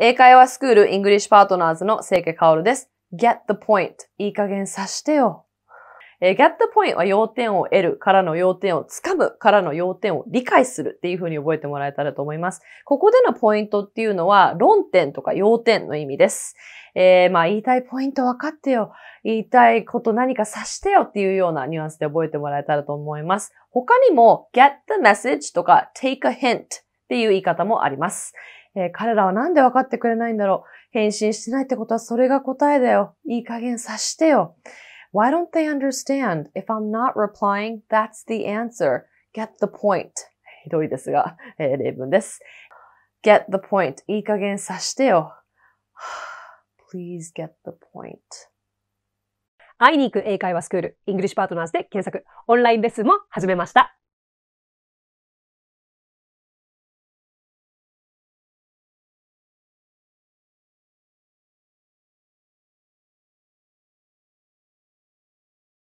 英会話スクールイングリッシュパートナーズの清家薫です。get the point いい加減さしてよ。えー、get the point は要点を得るからの要点をつかむからの要点を理解するっていうふうに覚えてもらえたらと思います。ここでのポイントっていうのは論点とか要点の意味です。えー、まあ言いたいポイント分かってよ。言いたいこと何か察してよっていうようなニュアンスで覚えてもらえたらと思います。他にも get the message とか take a hint っていう言い方もあります。えー、彼らはなんで分かってくれないんだろう。返信してないってことはそれが答えだよ。いい加減さしてよ。Why don't they understand? If I'm not replying, that's the answer. Get the point. ひどいですが、えー、例文です。Get the point. いい加減さしてよ。Please get the point. 会いに行く英会話スクール、イングリッシュパートナーズで検索、オンラインレッスンも始めました。